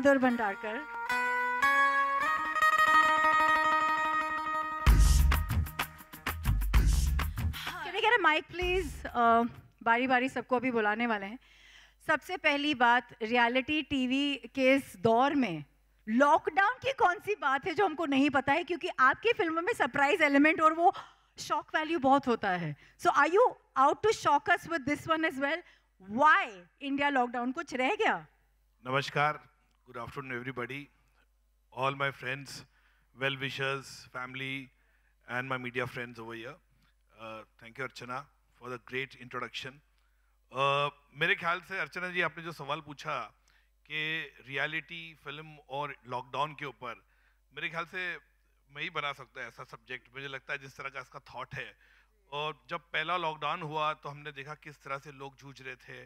Madhav Bhandarkar mic please बारी बारी सबको अभी बुलाने वाले हैं सबसे पहली बात रियलिटी टीवी के इस दौर में लॉकडाउन की कौन सी बात है जो हमको नहीं पता है क्योंकि आपकी फिल्मों में सरप्राइज एलिमेंट और वो शॉक वैल्यू बहुत होता है so I you out to shock us with this one as well why India lockdown कुछ रह गया नमस्कार Good afternoon, everybody. All my friends, well-wishers, family, and my media friends over here. Uh, thank you, Archana, for the great introduction. Uh, मेरे ख्याल से अर्चना जी आपने जो सवाल पूछा कि रियलिटी फिल्म और लॉकडाउन के ऊपर मेरे ख्याल से मैं ही बना सकता है ऐसा सब्जेक्ट मुझे लगता है जिस तरह का इसका थॉट है और जब पहला लॉकडाउन हुआ तो हमने देखा किस तरह से लोग जूझ रहे थे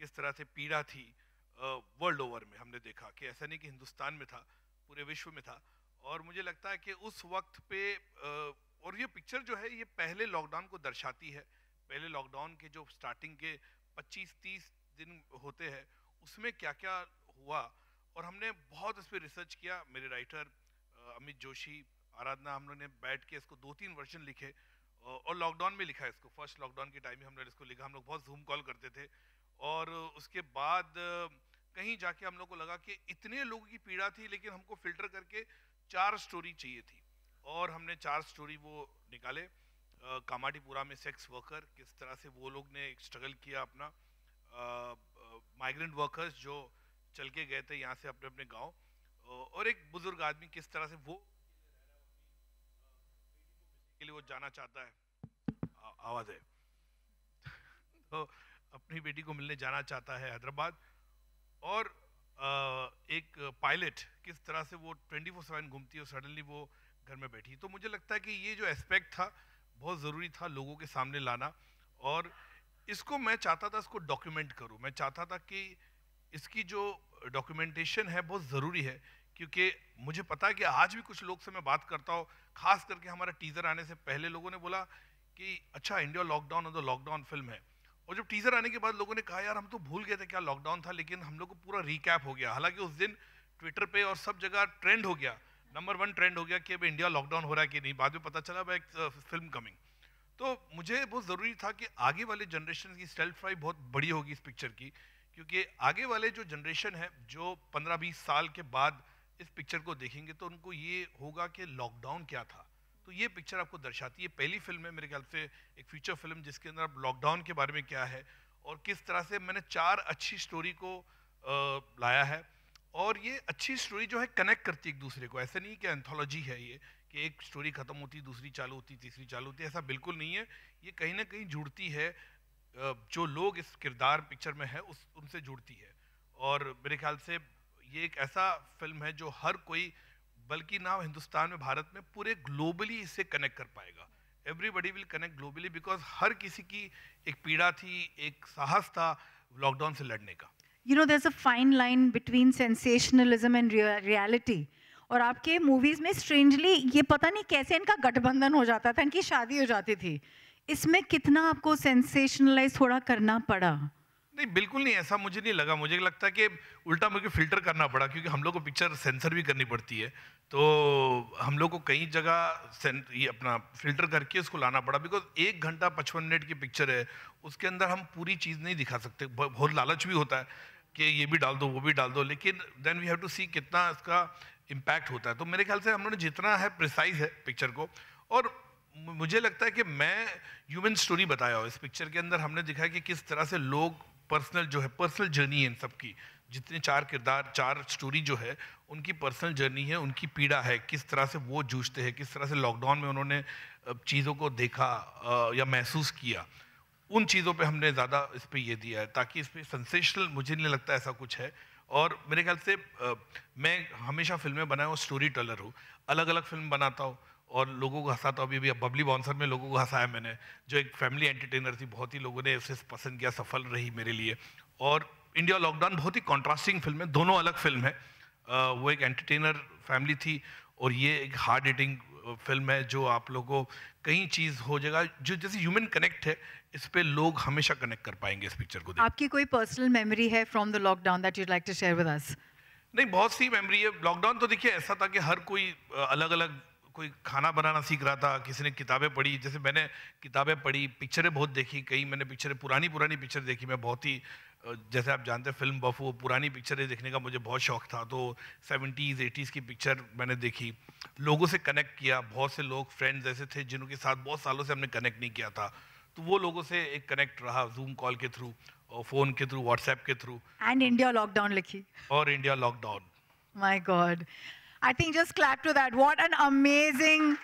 किस तरह से पीड़ा थी वर्ल्ड ओवर में हमने देखा कि ऐसा नहीं कि हिंदुस्तान में था पूरे विश्व में था और मुझे लगता है कि उस वक्त पे और ये पिक्चर जो है ये पहले लॉकडाउन को दर्शाती है पहले लॉकडाउन के जो स्टार्टिंग के 25-30 दिन होते हैं उसमें क्या क्या हुआ और हमने बहुत इस पर रिसर्च किया मेरे राइटर अमित जोशी आराधना हम लोगों ने बैठ के इसको दो तीन वर्जन लिखे और लॉकडाउन में लिखा इसको फर्स्ट लॉकडाउन के टाइम में हमने इसको लिखा हम लोग बहुत जूम कॉल करते थे और उसके बाद कहीं जाके हम लोग को लगा कि इतने लोगों की पीड़ा थी लेकिन हमको फिल्टर करके चार स्टोरी चाहिए थी और हमने चार स्टोरी वो निकाले कामाटीपुरा में सेक्स वर्कर किस तरह से वो लोग ने स्ट्रगल किया अपना माइग्रेंट वर्कर्स जो चल के गए थे यहाँ से अपने अपने गांव और एक बुजुर्ग आदमी किस तरह से वो के लिए वो जाना चाहता है आवाज है तो अपनी बेटी को मिलने जाना चाहता है हैदराबाद और एक पायलट किस तरह से वो ट्वेंटी फोर सेवन घूमती है और सडनली वो घर में बैठी तो मुझे लगता है कि ये जो एस्पेक्ट था बहुत ज़रूरी था लोगों के सामने लाना और इसको मैं चाहता था इसको डॉक्यूमेंट करूँ मैं चाहता था कि इसकी जो डॉक्यूमेंटेशन है बहुत ज़रूरी है क्योंकि मुझे पता है कि आज भी कुछ लोग से मैं बात करता हूँ खास करके हमारा टीज़र आने से पहले लोगों ने बोला कि अच्छा इंडिया लॉकडाउन और द लॉकडाउन फिल्म है और जब टीजर आने के बाद लोगों ने कहा यार हम तो भूल गए थे क्या लॉकडाउन था लेकिन हम लोग को पूरा रिकैप हो गया हालांकि उस दिन ट्विटर पे और सब जगह ट्रेंड हो गया नंबर वन ट्रेंड हो गया कि अब इंडिया लॉकडाउन हो रहा है कि नहीं बाद में पता चला भाई एक फिल्म uh, कमिंग तो मुझे बहुत ज़रूरी था कि आगे वाले जनरेशन की सेल्फ लाइफ बहुत बड़ी होगी इस पिक्चर की क्योंकि आगे वाले जो जनरेशन है जो पंद्रह बीस साल के बाद इस पिक्चर को देखेंगे तो उनको ये होगा कि लॉकडाउन क्या था तो ये पिक्चर आपको दर्शाती है पहली फिल्म है मेरे ख्याल से एक फ्यूचर फिल्म जिसके अंदर आप लॉकडाउन के बारे में क्या है और किस तरह से मैंने चार अच्छी स्टोरी को आ, लाया है और ये अच्छी स्टोरी जो है कनेक्ट करती है एक दूसरे को ऐसा नहीं कि एंथोलॉजी है ये कि एक स्टोरी ख़त्म होती दूसरी चालू होती तीसरी चालू होती ऐसा बिल्कुल नहीं है ये कहीं ना कहीं जुड़ती है जो लोग इस किरदार पिक्चर में है उस उनसे जुड़ती है और मेरे ख्याल से ये एक ऐसा फिल्म है जो हर कोई बल्कि ना हिंदुस्तान में भारत में पूरे ग्लोबली इससे कनेक्ट कर पाएगा everybody will connect globally because हर किसी की एक पीड़ा थी एक साहस था लॉकडाउन से लड़ने का you know there a fine line between sensationalism and reality और आपके मूवीज में स्ट्रेंजली ये पता नहीं कैसे इनका गठबंधन हो जाता था इनकी शादी हो जाती थी इसमें कितना आपको सेंसेशनलाइज थोड़ा करना पड़ा नहीं बिल्कुल नहीं ऐसा मुझे नहीं लगा मुझे लगता कि उल्टा मुझे फिल्टर करना पड़ा क्योंकि हम लोग को पिक्चर सेंसर भी करनी पड़ती है तो हम लोग को कई जगह ये अपना फिल्टर करके उसको लाना पड़ा बिकॉज एक घंटा पचपन मिनट की पिक्चर है उसके अंदर हम पूरी चीज़ नहीं दिखा सकते बहुत लालच भी होता है कि ये भी डाल दो वो भी डाल दो लेकिन then we have to see कितना इसका इम्पैक्ट होता है तो मेरे ख्याल से हम लोगों ने जितना है प्रिसाइज है पिक्चर को और मुझे लगता है कि मैं ह्यूमन स्टोरी बताया हो इस पिक्चर के अंदर हमने दिखाया कि किस तरह से लोग पर्सनल जो है पर्सनल जर्नी है इन सबकी जितने चार किरदार चार स्टोरी जो है उनकी पर्सनल जर्नी है उनकी पीड़ा है किस तरह से वो जूझते हैं किस तरह से लॉकडाउन में उन्होंने चीज़ों को देखा या महसूस किया उन चीज़ों पे हमने ज़्यादा इस पर ये दिया है ताकि इस पर सेंसेशनल मुझे नहीं लगता ऐसा कुछ है और मेरे ख्याल से मैं हमेशा फिल्में बनाए स्टोरी टेलर हूँ अलग अलग फिल्म बनाता हूँ और लोगों को हंसा तो अभी अभी बबली बाउंसर में लोगों को हंसाया मैंने जो एक फैमिली एंटरटेनर थी बहुत ही लोगों ने उसे पसंद किया सफल रही मेरे लिए और इंडिया लॉकडाउन बहुत ही कॉन्ट्रास्टिंग फिल्म है दोनों अलग फिल्म है वो एक एंटरटेनर फैमिली थी और ये एक हार्ड हिटिंग फिल्म है जो आप लोगों को कई चीज़ हो जाएगा जो जैसे ह्यूमन कनेक्ट है इस पे लोग हमेशा कनेक्ट कर पाएंगे इस पिक्चर को देख आपकी कोई पर्सनल मेमोरी है from the lockdown that you like to share with us नहीं बहुत सी मेमोरी है लॉकडाउन तो देखिए ऐसा था कि हर कोई अलग अलग कोई खाना बनाना सीख रहा था किसी ने किताबें पढ़ी जैसे मैंने किताबें पढ़ी पिक्चरें बहुत देखी कई मैंने पिक्चरें पुरानी पुरानी पिक्चर देखी मैं बहुत ही जैसे आप जानते हैं फिल्म बफू पुरानी पिक्चरें देखने का मुझे बहुत शौक था तो सेवेंटीज़ एटीज़ की पिक्चर मैंने देखी लोगों से कनेक्ट किया बहुत से लोग फ्रेंड्स ऐसे थे जिनके साथ बहुत सालों से हमने कनेक्ट नहीं किया था तो वो लोगों से एक कनेक्ट रहा जूम कॉल के थ्रू और फोन के थ्रू व्हाट्सएप के थ्रू एंड इंडिया लॉकडाउन लिखी और India lockdown my God I think just clap to that. What an amazing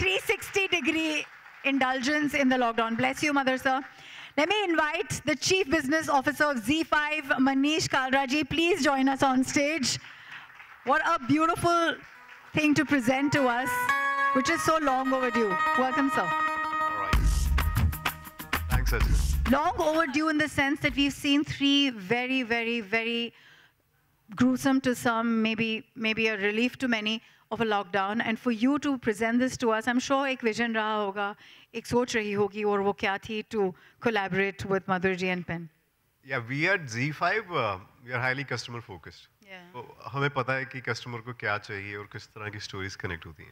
360 degree indulgence in the lockdown. Bless you, Mother Sir. Let me invite the Chief Business Officer of Z5, Manish Kalraji. Please join us on stage. What a beautiful thing to present to us, which is so long overdue. Welcome, sir. All right. Thanks, Ajit. Long overdue in the sense that we've seen three very, very, very gruesome to some, maybe, maybe a relief to many of a lockdown. And for you to present this to us, I'm sure ek vision raha hoga, ek soch rahi hogi, aur wo kya thi to collaborate with Madhurji and Pen. Yeah, we at Z5, uh, we are highly customer focused. Yeah. हमें पता है कि customer को क्या चाहिए और किस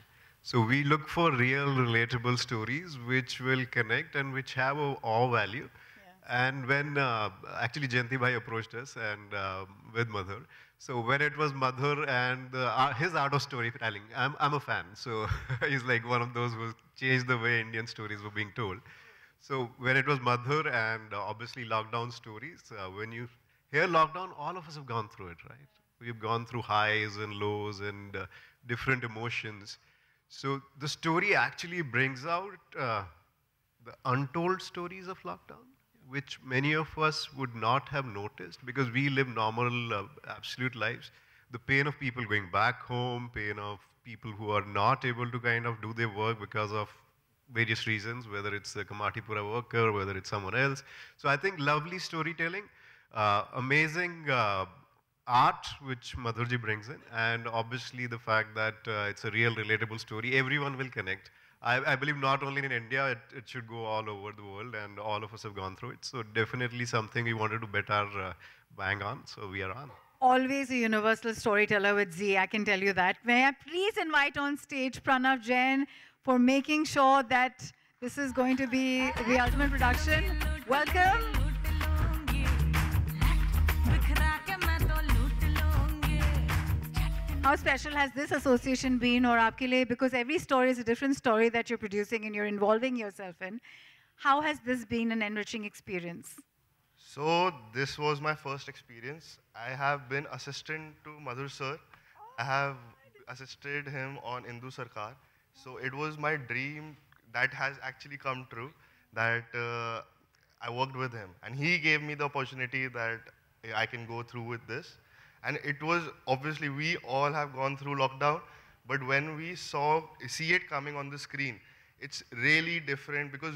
So we look for real, relatable stories which will connect and which have all value. Yeah. And when uh, actually Jayanti Bhai approached us and uh, with Madhur, so when it was Madhur and the, uh, his art of storytelling, I'm, I'm a fan. So he's like one of those who changed the way Indian stories were being told. So when it was Madhur and uh, obviously lockdown stories, uh, when you hear lockdown, all of us have gone through it, right? We've gone through highs and lows and uh, different emotions. So the story actually brings out uh, the untold stories of lockdown which many of us would not have noticed because we live normal, uh, absolute lives. The pain of people going back home, pain of people who are not able to kind of do their work because of various reasons, whether it's a Kamatipura worker, whether it's someone else. So I think lovely storytelling, uh, amazing uh, art which Madhurji brings in, and obviously the fact that uh, it's a real, relatable story. Everyone will connect. I, I believe not only in India, it, it, should go all over the world, and all of us have gone through it. So definitely something we wanted to bet our uh, bang on. So we are on. Always a universal storyteller with Z, I can tell you that. May I please invite on stage Pranav Jain for making sure that this is going to be the ultimate production. Welcome. How special has this association been or aapke Because every story is a different story that you're producing and you're involving yourself in. How has this been an enriching experience? So this was my first experience. I have been assistant to Madhur sir. I have assisted him on Indu Sarkar. So it was my dream that has actually come true that uh, I worked with him. And he gave me the opportunity that I can go through with this. And it was obviously we all have gone through lockdown, but when we saw see it coming on the screen, it's really different because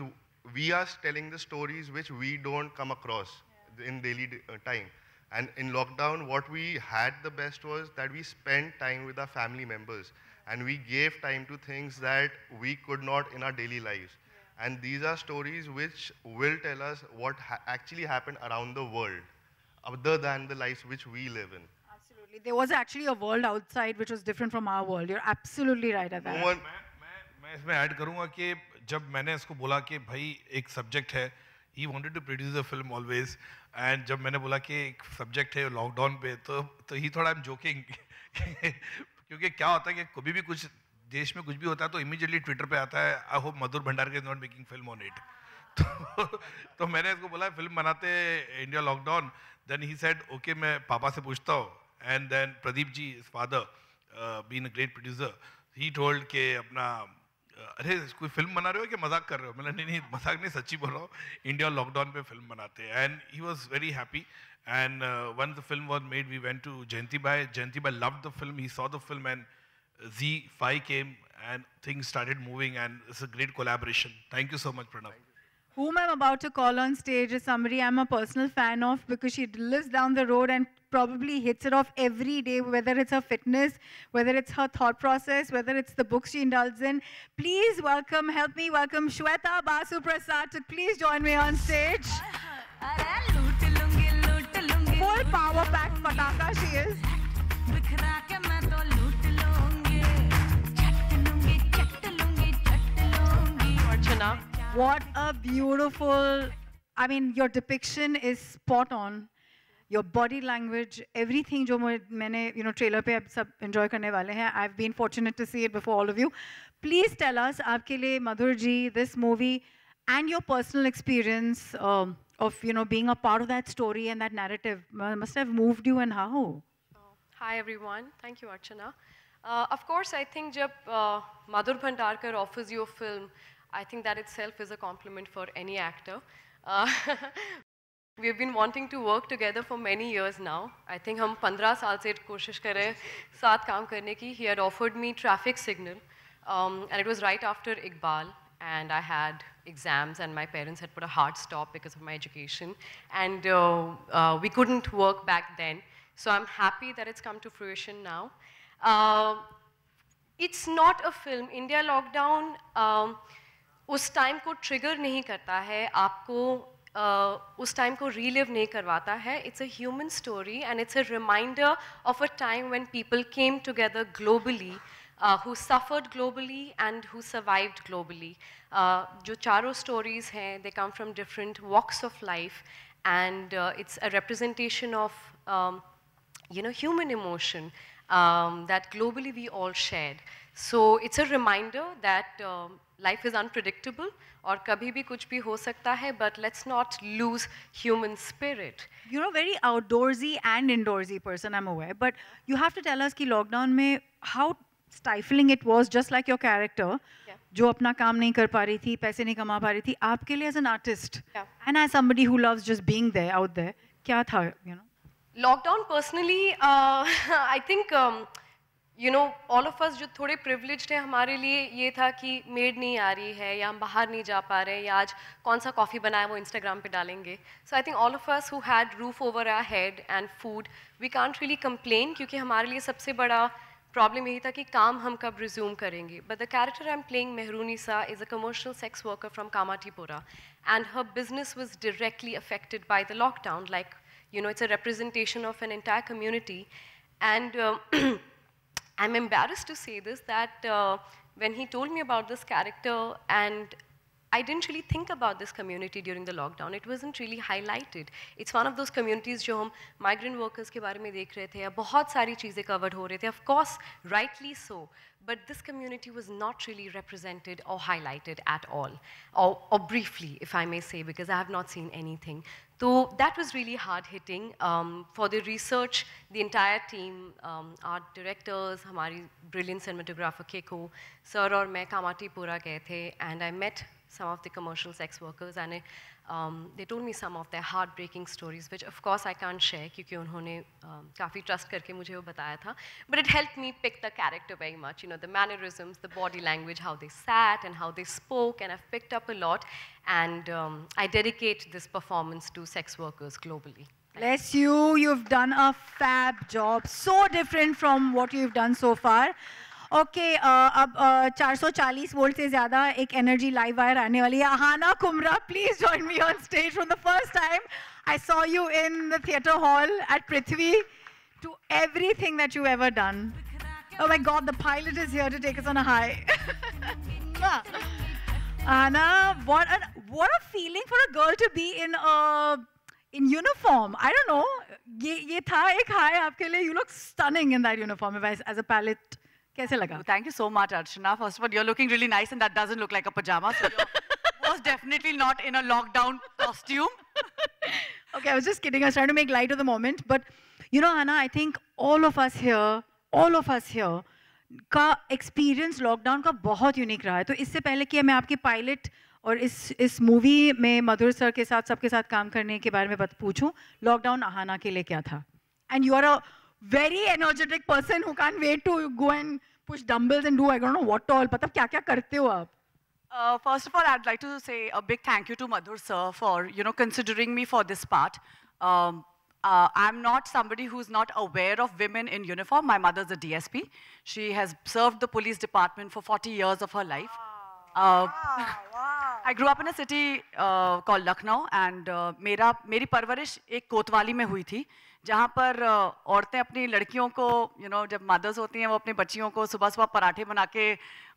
we are telling the stories which we don't come across yeah. in daily uh, time. And in lockdown, what we had the best was that we spent time with our family members and we gave time to things that we could not in our daily lives. Yeah. And these are stories which will tell us what ha actually happened around the world. other than the lives which we live in. Absolutely. There was actually a world outside which was different from our world. You're absolutely right at that. Well, मैं, इसमें add करूंगा कि जब मैंने इसको बोला कि भाई एक सब्जेक्ट है he wanted to produce a film always and जब मैंने बोला कि एक सब्जेक्ट है लॉकडाउन पे तो तो ही थोड़ा आई एम जोकिंग क्योंकि क्या होता है कि कभी भी कुछ देश में कुछ भी होता है तो इमीजिएटली ट्विटर पे आता है I hope Madhur Bhandarkar not making film on it तो, तो मैंने इसको बोला फिल्म बनाते India lockdown then he said okay मैं पापा से पूछता हूँ and then Pradeep ji is father been a great producer he told के अपना uh, अरे कोई फिल्म बना रहे हो कि मजाक कर रहे हो मैंने नहीं नहीं मजाक नहीं सच्ची बोल रहा हूँ इंडिया लॉकडाउन पे फिल्म बनाते हैं and he was very happy and when the film was made we went to Jayanti bhai Jayanti bhai love the film he saw the film and Zee five came and thing started moving and it's a great collaboration thank you so much Pranav whom I'm about to call on stage is somebody I'm a personal fan of because she lives down the road and probably hits it off every day, whether it's her fitness, whether it's her thought process, whether it's the books she indulges in. Please welcome, help me welcome Shweta Basu Prasad to please join me on stage. Full power packed pataka she is. Archana. What a beautiful, I mean, your depiction is spot on. Your body language, everything jo maine, you know, trailer pe sab enjoy karne wale hai. I've been fortunate to see it before all of you. Please tell us, aapke liye Madhurji, this movie, and your personal experience um, of, you know, being a part of that story and that narrative uh, must have moved you and how? Oh, hi, everyone. Thank you, Archana. Uh, of course, I think when uh, Madhur Bhandarkar offers you a film, I think that itself is a compliment for any actor. Uh, We've been wanting to work together for many years now. I think हम 15 साल से कोशिश कर साथ काम करने की. He had offered me traffic signal, um, and it was right after Iqbal, and I had exams, and my parents had put a hard stop because of my education, and uh, uh, we couldn't work back then. So I'm happy that it's come to fruition now. Uh, it's not a film. India lockdown. Um, उस time को trigger नहीं करता है आपको Uh, उस time को relive नहीं करवाता है it's a human story and it's a reminder of a time when people came together globally who suffered globally and who survived globally जो चारों स्टोरीज हैं they come from different walks of life and it's a representation of you know human emotion that globally we all share So it's a reminder that um, life is unpredictable or kabhi bhi kuch bhi ho sakta hai, but let's not lose human spirit. You're a very outdoorsy and indoorsy person, I'm aware. But you have to tell us ki lockdown mein how stifling it was, just like your character. jo जो अपना काम नहीं कर पा रही थी पैसे नहीं कमा पा रही थी आपके लिए as an artist and as somebody who loves just being there, out there क्या था you know lockdown personally I think you know all of us जो थोड़े प्रिवलिज हैं हमारे लिए ये था कि मेड नहीं आ रही है या हम बाहर नहीं जा पा रहे हैं या आज कौन सा कॉफ़ी बनाया वो इंस्टाग्राम पे डालेंगे so I think all of us who had roof over our head and food we can't really complain क्योंकि हमारे लिए सबसे बड़ा प्रॉब्लम यही था कि काम हम कब रिज्यूम करेंगे but the character I am playing सा is a commercial sex worker from Kamathipura and her business was directly affected by the lockdown like you know it's a representation of an entire community and I'm embarrassed to say this, that uh, when he told me about this character and I didn't really think about this community during the lockdown. It wasn't really highlighted. It's one of those communities which we migrant workers के me. में देख covered Of course, rightly so. But this community was not really represented or highlighted at all, or, or briefly, if I may say, because I have not seen anything. So that was really hard hitting um, for the research, the entire team, um, directors, our brilliant cinematographer Keiko, sir and मैं Kamati Pura, and I met some of the commercial sex workers, and um, they told me some of their heartbreaking stories, which of course I can't share because they um, trust करके मुझे But it helped me pick the character very much, you know, the mannerisms, the body language, how they sat and how they spoke, and I've picked up a lot. And um, I dedicate this performance to sex workers globally. Bless you. You've done a fab job. So different from what you've done so far. Okay अब 440 volt से ज़्यादा एक energy live wire आने वाली है Ahana Kumra please join me on stage from the first time I saw you in the theatre hall at Prithvi to everything that you ever done Oh my God, the pilot is here to take us on a high. Anna, what a, what a feeling for a girl to be in a in uniform. I don't know. ये ये था एक high आपके लिए. You look stunning in that uniform. If I, as a pilot, कैसे लगा thank you so much Archana first of all you are looking really nice and that doesn't look like a pyjama so was definitely not in a lockdown costume okay i was just kidding i was trying to make light of the moment but you know anna i think all of us here all of us here का experience lockdown का बहुत unique रहा है तो इससे पहले कि मैं आपके पायलट और इस इस मूवी में मधुर सर के साथ सबके साथ काम करने के बारे में पूछूं लॉकडाउन आहाना के लिए क्या था and you are a very energetic person who can't wait to go and push dumbbells and do I don't know what all. Patab, kya kya karte ho aap? Uh, first of all, I'd like to say a big thank you to Madhur sir for you know considering me for this part. Um, uh, I'm not somebody who's not aware of women in uniform. My mother's a DSP. She has served the police department for 40 years of her life. Uh, wow, wow. I grew up in a city uh, called Lucknow and uh, मेरा मेरी परवरिश एक कोतवाली में हुई थी जहाँ पर uh, औरतें अपनी लड़कियों को यू you नो know, जब मदर्स होती हैं वो अपनी बच्चियों को सुबह सुबह पराठे बना के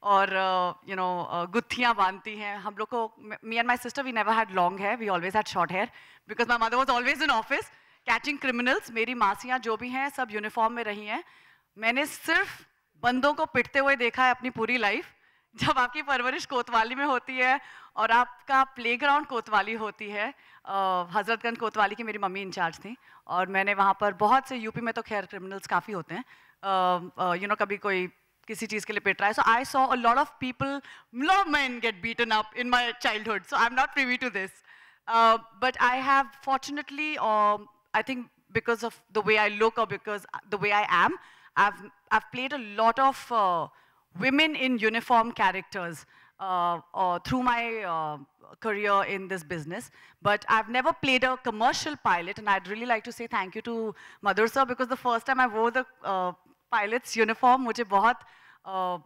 और यू uh, नो uh, गुत्थियाँ बांधती हैं हम लोग को me and my sister we never had long hair we always had short hair because my mother was always in office catching criminals मेरी मासियाँ जो भी हैं सब यूनिफॉर्म में रही हैं मैंने सिर्फ बंदों को पिटते हुए देखा है अपनी पूरी लाइफ जब आपकी परवरिश कोतवाली में होती है और आपका प्लेग्राउंड कोतवाली होती है हज़रतगंज कोतवाली की मेरी मम्मी इंचार्ज थी और मैंने वहाँ पर बहुत से यूपी में तो खैर क्रिमिनल्स काफ़ी होते हैं यू नो कभी कोई किसी चीज़ के लिए पिट रहा है so I saw a lot of people lot man get beaten up in my childhood so I am not privy to this but I have fortunately I think because of the way I look और because the way I am I I played a lot of women in uniform characters uh, uh, through my uh, career in this business. But I've never played a commercial pilot, and I'd really like to say thank you to Madhursa because the first time I wore the pilot's uniform, which is very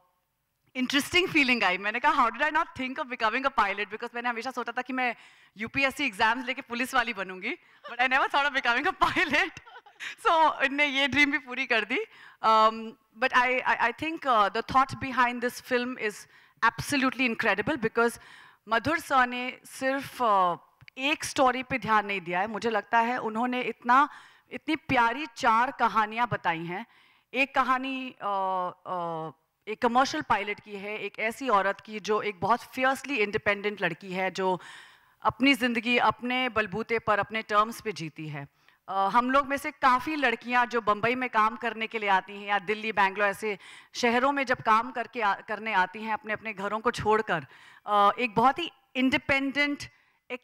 interesting feeling. I am said, how did I not think of becoming a pilot? Because I always thought that I would UPSC exams and police. But I never thought of becoming a pilot. so उनने ये dream भी पूरी कर दी but I I think the thought behind this film is absolutely incredible because Madhur sir ने सिर्फ uh, एक story पे ध्यान नहीं दिया है मुझे लगता है उन्होंने इतना इतनी प्यारी चार कहानियाँ बताई हैं एक कहानी uh, uh, एक कमर्शियल पायलट की है एक ऐसी औरत की जो एक बहुत फियर्सली इंडिपेंडेंट लड़की है जो अपनी ज़िंदगी अपने बलबूते पर अपने टर्म्स पे जीती है हम लोग में से काफ़ी लड़कियां जो बम्बई में काम करने के लिए आती हैं या दिल्ली बैंगलोर ऐसे शहरों में जब काम करके आ, करने आती हैं अपने अपने घरों को छोड़कर एक बहुत ही इंडिपेंडेंट एक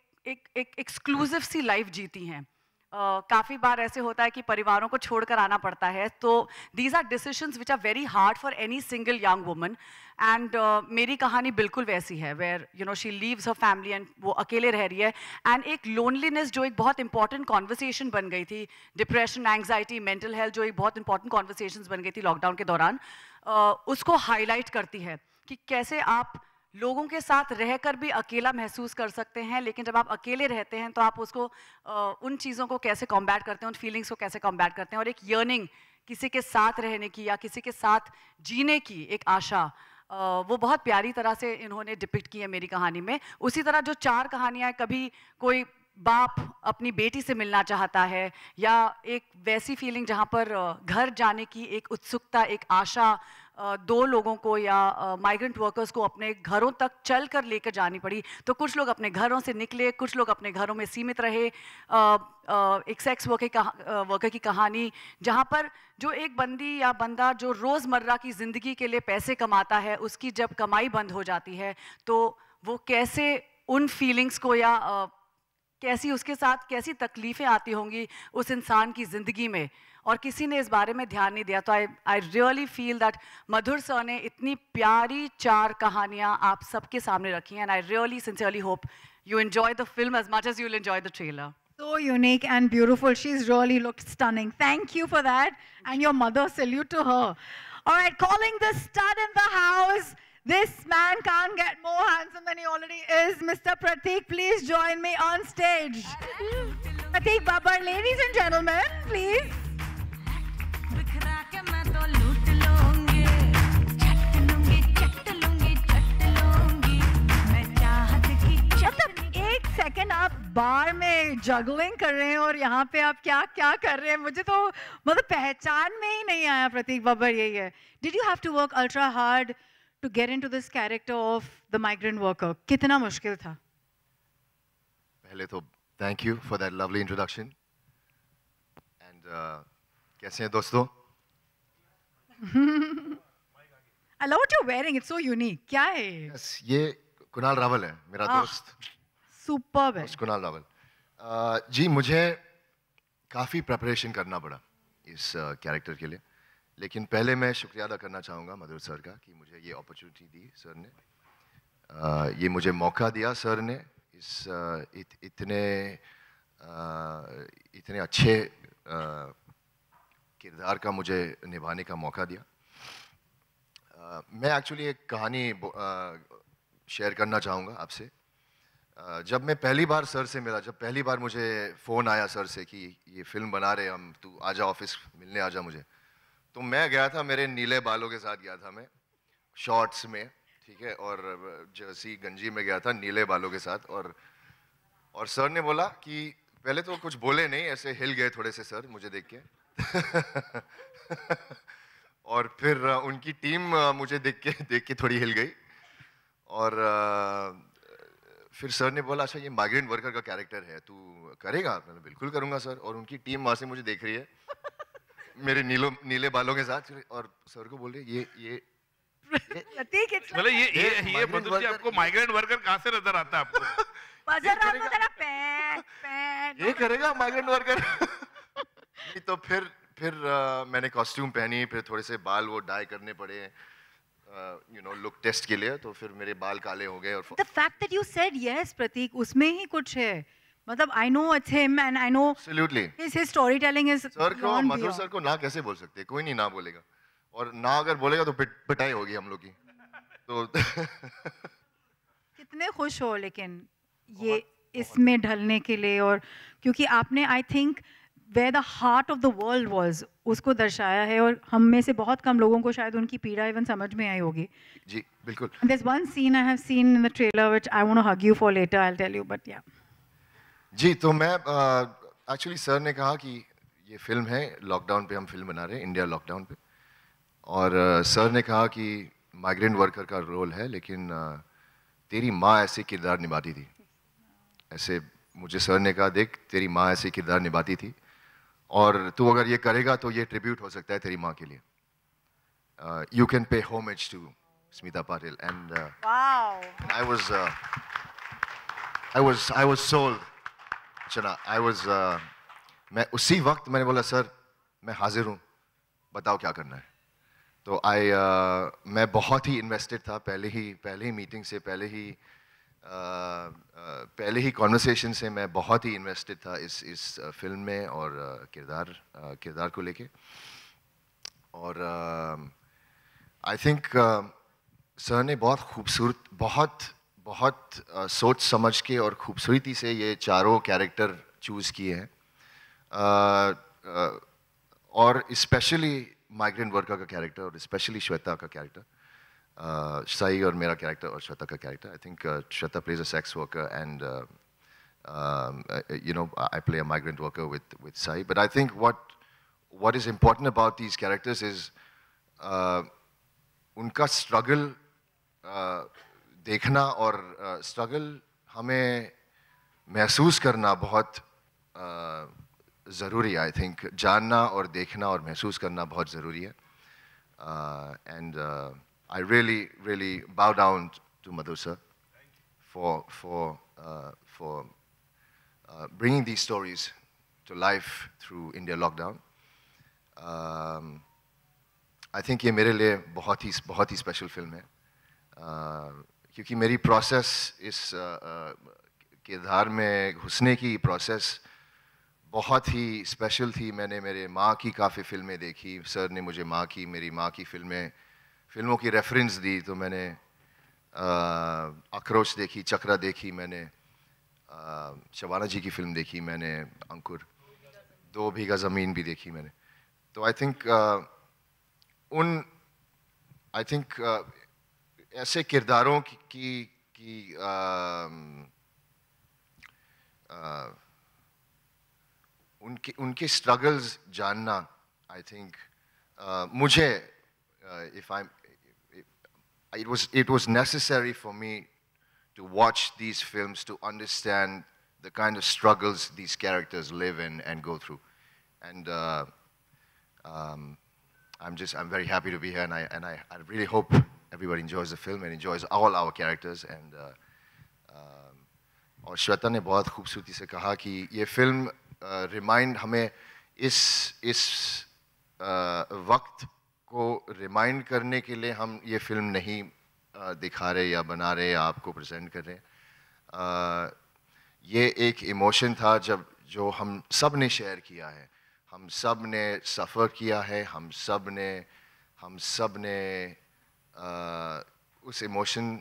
एक एक्सक्लूसिव सी लाइफ जीती हैं काफ़ी बार ऐसे होता है कि परिवारों को छोड़कर आना पड़ता है तो these are decision which are very hard for any single young woman and मेरी कहानी बिल्कुल वैसी है where you know she leaves her family and वो अकेले रह रही है एंड एक लोनलीनेस जो एक बहुत इंपॉर्टेंट कॉन्वर्सेशन बन गई थी डिप्रेशन एंगजाइटी मेंटल हेल्थ जो एक बहुत इंपॉर्टेंट कॉन्वर्सेशन बन गई थी लॉकडाउन के दौरान uh, उसको हाईलाइट करती है कि कैसे आप लोगों के साथ रहकर भी अकेला महसूस कर सकते हैं लेकिन जब आप अकेले रहते हैं तो आप उसको उन चीज़ों को कैसे कॉम्बैट करते हैं उन फीलिंग्स को कैसे कॉम्बैट करते हैं और एक यर्निंग किसी के साथ रहने की या किसी के साथ जीने की एक आशा वो बहुत प्यारी तरह से इन्होंने डिपिक्ट की है मेरी कहानी में उसी तरह जो चार कहानियाँ कभी कोई बाप अपनी बेटी से मिलना चाहता है या एक वैसी फीलिंग जहाँ पर घर जाने की एक उत्सुकता एक आशा दो लोगों को या माइग्रेंट वर्कर्स को अपने घरों तक चल कर लेकर जानी पड़ी तो कुछ लोग अपने घरों से निकले कुछ लोग अपने घरों में सीमित रहे एक सेक्स वर्कर वर्कर की कहानी जहाँ पर जो एक बंदी या बंदा जो रोज़मर्रा की ज़िंदगी के लिए पैसे कमाता है उसकी जब कमाई बंद हो जाती है तो वो कैसे उन फीलिंग्स को या कैसी उसके साथ कैसी तकलीफ़ें आती होंगी उस इंसान की ज़िंदगी में और किसी ने इस बारे में ध्यान नहीं दिया तो I I really feel that Madhur sir ने इतनी प्यारी चार कहानियां आप सबके सामने रखी हैं and I really sincerely hope you enjoy the film as much as you enjoy the trailer So unique and beautiful. She's really looked stunning. Thank you for that. And your mother, salute to her. All right, calling the stud in the house. This man can't get more handsome than he already is. Mr. Pratik, please join me on stage. Pratik Babar, ladies and gentlemen, please. Second आप बार में juggling कर रहे हैं और यहाँ पे आप क्या क्या कर रहे हैं मुझे तो मतलब पहचान में ही नहीं आया प्रतीक बब्बर यही है did you have to work ultra hard to get into this character of the migrant worker कितना मुश्किल था पहले तो thank you for that lovely introduction and कैसे हैं दोस्तों I love what you're wearing. It's so unique. क्या है? Yes, ये कुनाल रावल है मेरा ah. दोस्त सुपर है कुणाल रावल जी मुझे काफ़ी प्रेपरेशन करना पड़ा इस कैरेक्टर uh, के लिए लेकिन पहले मैं शुक्रिया अदा करना चाहूँगा मधुर सर का कि मुझे ये अपॉर्चुनिटी दी सर ने uh, ये मुझे मौका दिया सर ने इस इत, इतने इतने अच्छे किरदार का मुझे निभाने का मौका दिया मैं एक्चुअली एक कहानी शेयर करना चाहूँगा आपसे जब मैं पहली बार सर से मिला जब पहली बार मुझे फ़ोन आया सर से कि ये फिल्म बना रहे हम तू आजा ऑफिस मिलने आजा मुझे तो मैं गया था मेरे नीले बालों के साथ गया था मैं शॉर्ट्स में ठीक है और जर्सी गंजी में गया था नीले बालों के साथ और और सर ने बोला कि पहले तो कुछ बोले नहीं ऐसे हिल गए थोड़े से सर मुझे देख के और फिर उनकी टीम मुझे देख के देख के थोड़ी हिल गई और फिर सर ने बोला अच्छा ये माइग्रेंट वर्कर का कैरेक्टर है तू करेगा मैंने बिल्कुल करूंगा सर और उनकी टीम वहां से मुझे देख रही है मेरे नीलो नीले बालों के साथ और सर को बोल रही ये ये मतलब ये ये ये मतलब आपको माइग्रेंट वर्कर कहाँ से नजर आता है आपको ये करेगा माइग्रेंट वर्कर तो फिर फिर मैंने कॉस्ट्यूम पहनी फिर थोड़े से बाल वो डाई करने पड़े यू नो लुक टेस्ट के लिए तो फिर मेरे बाल काले हो गए और the fact that you said yes Prateek उसमें ही कुछ है मतलब I know it's him and I know absolutely his his story telling is sir को मधुर सर को ना कैसे बोल सकते कोई नहीं ना बोलेगा और ना अगर बोलेगा तो पिटाई होगी हम लोग की तो कितने खुश हो लेकिन ये इसमें ढलने के लिए और क्योंकि आपने I think where the heart of the world was उसको दर्शाया है और हम में से बहुत कम लोगों को शायद उनकी पीड़ा इवन समझ में आई होगी जी बिल्कुल this one scene I have seen in the trailer which I want to hug you for later I will tell you but yeah जी तो मैं एक्चुअली uh, सर ने कहा कि ये फिल्म है लॉकडाउन पे हम फिल्म बना रहे हैं इंडिया लॉकडाउन पे और uh, सर ने कहा कि माइग्रेंट वर्कर का रोल है लेकिन uh, तेरी माँ ऐसे किरदार निभाती थी ऐसे मुझे सर ने कहा देख तेरी माँ ऐसे किरदार निभाती थी और तू अगर ये करेगा तो ये ट्रिब्यूट हो सकता है तेरी माँ के लिए you can pay homage to Smita Patil and I was I was I was sold chana I was मैं उसी वक्त मैंने बोला सर मैं हाजिर हूँ बताओ क्या करना है तो आई uh, मैं बहुत ही इन्वेस्टेड था पहले ही पहले ही मीटिंग से पहले ही uh, पहले ही कॉन्वर्सेशन से मैं बहुत ही इन्वेस्टेड था इस इस फिल्म में और किरदार किरदार को लेके और आई थिंक सर ने बहुत खूबसूरत बहुत बहुत सोच समझ के और खूबसूरती से ये चारों कैरेक्टर चूज़ किए हैं और इस्पेशली माइग्रेंट वर्कर का कैरेक्टर और इस्पेशली श्वेता का character uh, Sai or Mera character or Shweta ka character. I think uh, Shweta plays a sex worker and, uh, um, uh, you know, I play a migrant worker with, with Sai. But I think what, what is important about these characters is uh, unka struggle uh, dekhna देखना uh, struggle हमें महसूस करना बहुत zaruri, I think. Janna जानना dekhna देखना mehsoos karna bahut zaruri hai. Uh, and... uh, I really, really bow down to Madhusa for, for, uh, for uh, bringing these stories to life through India lockdown. Um, I think ये मेरे लिए बहुत ही बहुत ही special film है uh, क्योंकि मेरी प्रोसेस इस किरदार में घुसने की प्रोसेस बहुत ही स्पेशल थी मैंने मेरे माँ की काफ़ी फिल्में देखी सर ने मुझे माँ की मेरी माँ की फिल्में फिल्मों की रेफरेंस दी तो मैंने आक्रोश देखी चक्रा देखी मैंने शबाना जी की फिल्म देखी मैंने अंकुर दो भीगा ज़मीन भी देखी मैंने तो आई थिंक उन आई थिंक ऐसे किरदारों की की, उनके उनके स्ट्रगल्स जानना आई थिंक मुझे if I it was, it was necessary for me to watch these films to understand the kind of struggles these characters live in and go through. And uh, um, I'm just, I'm very happy to be here, and I, and I, I really hope everybody enjoys the film and enjoys all our characters. And, uh, um, और श्वेता ने बहुत खूबसूरती से कहा कि ये film remind uh, हमें इस इस uh, वक्त को रिमाइंड करने के लिए हम ये फिल्म नहीं दिखा रहे या बना रहे या आपको प्रेजेंट कर रहे आ, ये एक इमोशन था जब जो हम सब ने शेयर किया है हम सब ने सफ़र किया है हम सब ने हम सब ने आ, उस इमोशन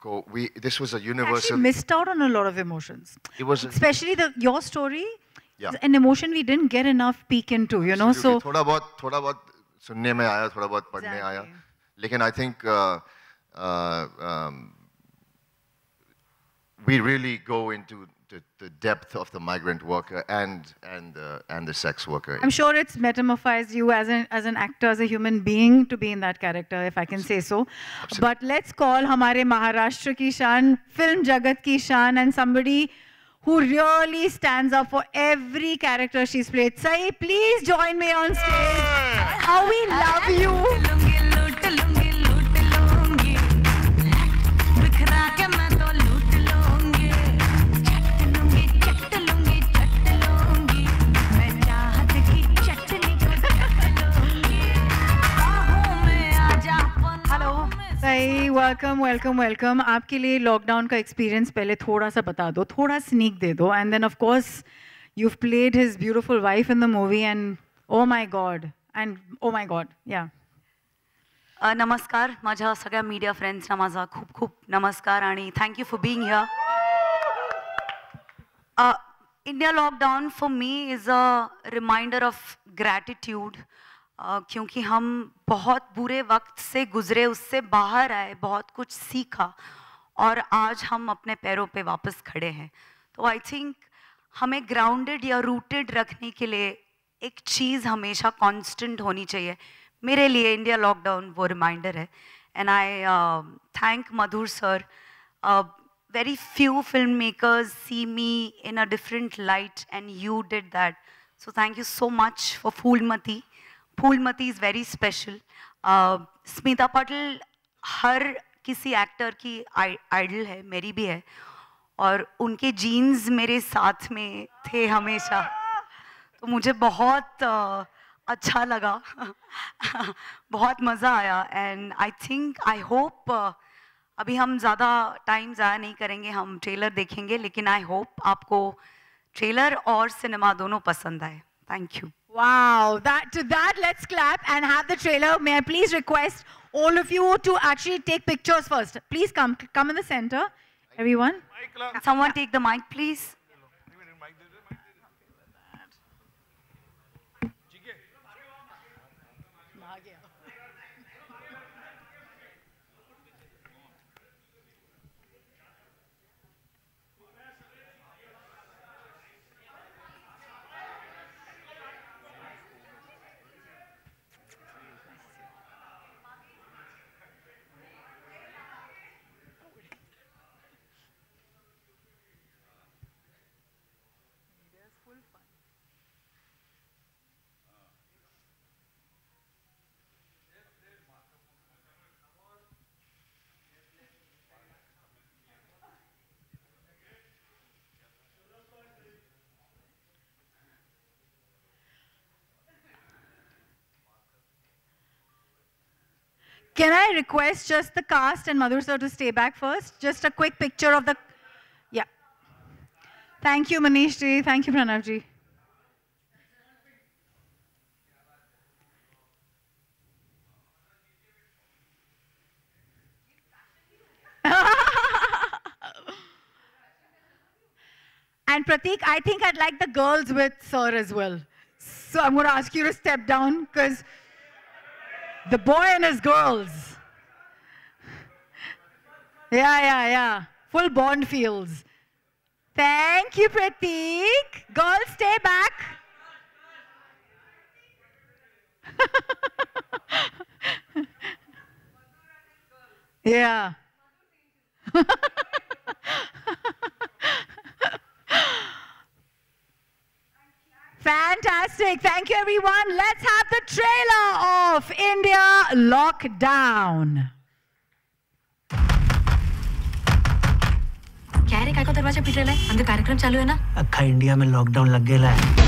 को we this was a universal missed out on a lot of emotions it was especially the your story yeah. an emotion we didn't get enough peek into, you know. So थोड़ा बहुत थोड़ा बहुत सुनने में आया, थोड़ा बहुत पढ़ने exactly. आया, लेकिन I think uh, uh, um, we really go into the, the, depth of the migrant worker and and uh, and the sex worker. I'm sure it's metamorphized you as an as an actor, as a human being, to be in that character, if I can say so. Absolutely. But let's call Hamare Maharashtra ki shan, film jagat ki shan, and somebody who really stands up for every character she's played. Sai, please join me on stage. How we love you. Sai welcome welcome welcome आपके लिए lockdown का experience पहले थोड़ा सा बता दो थोड़ा sneak दे दो and then of course you played his beautiful wife in the movie and oh my God and oh my God yeah नमस्कार माझ्या सगळ्या मीडिया फ्रेंड्स फ्रेंड्सना माझा खूप खूप नमस्कार आणि you for being here India lockdown for me is a reminder of gratitude क्योंकि हम बहुत बुरे वक्त से गुजरे उससे बाहर आए बहुत कुछ सीखा और आज हम अपने पैरों पे वापस खड़े हैं तो आई थिंक हमें ग्राउंडेड या रूटेड रखने के लिए एक चीज़ हमेशा कांस्टेंट होनी चाहिए मेरे लिए इंडिया लॉकडाउन वो रिमाइंडर है and I thank Madhur sir very few film makers see me in a different light and you did that so thank you so much for Phoolmati Phoolmati is very special Smita Patil हर किसी actor की idol है मेरी भी है और उनके जीन्स मेरे साथ में थे हमेशा तो मुझे बहुत uh, अच्छा लगा बहुत मज़ा आया and I think I hope अभी हम ज़्यादा टाइम ज़ाया नहीं करेंगे हम ट्रेलर देखेंगे लेकिन आई होप आपको ट्रेलर और सिनेमा दोनों पसंद आए thank you Wow, that to that let's clap and have the trailer. May I please request all of you to actually take pictures first. Please come come in the center, everyone. Someone take the mic, please. Can I request just the cast and Madhur sir to stay back first? Just a quick picture of the... Yeah. Thank you, Manish ji. Thank you, Pranav ji. and Pratik, I think I'd like the girls with sir as well. So I'm going to ask you to step down because... The boy and his girls. Yeah, yeah, yeah. Full bond fields. Thank you, Pratik. Girls, stay back. yeah. Fantastic. Thank you, everyone. Let's have the trailer of India Lockdown. क्या रे काय का दरवाजा पीट रहा है अंदर कार्यक्रम चालू है ना अखा इंडिया में लॉकडाउन लग गया है